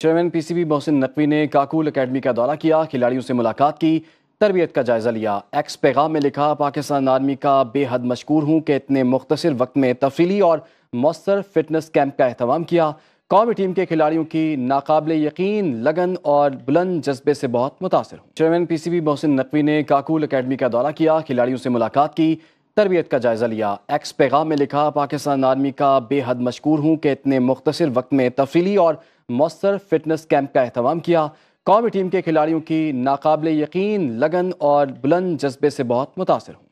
chairman PCB Mohsin Naqvi ने Kakul academy का दौरा किया खिलाड़ियों से मुलाकात की तरबियत का जायजा लिया एक्स पैगाम में लिखा पाकिस्तान आर्मी का बेहद मशहूर हूँ कि इतने मुख्तर वक्त में तफसीली और मौसर फिटनेस कैंप का अहतमाम किया कौमी टीम के खिलाड़ियों की नाकबले यकीन लगन और बुलंद जज्बे से बहुत मुतासर हूँ चेयरमैन पीसीबी मोहसिन नकवी ने काकुल एकेडमी का दौरा किया खिलाड़ियों से मुलाकात की तरबियत का जायज़ा लिया एक्स पैगाम में लिखा पाकिस्तान आर्मी का बेहद मशहूर हूँ कि इतने मुख्तर वक्त में तफीली और मौसर फिटनेस कैंप का अहतमाम किया कौमी टीम के खिलाड़ियों की नाकबले यकीन लगन और बुलंद जज्बे से बहुत मुतासर हूँ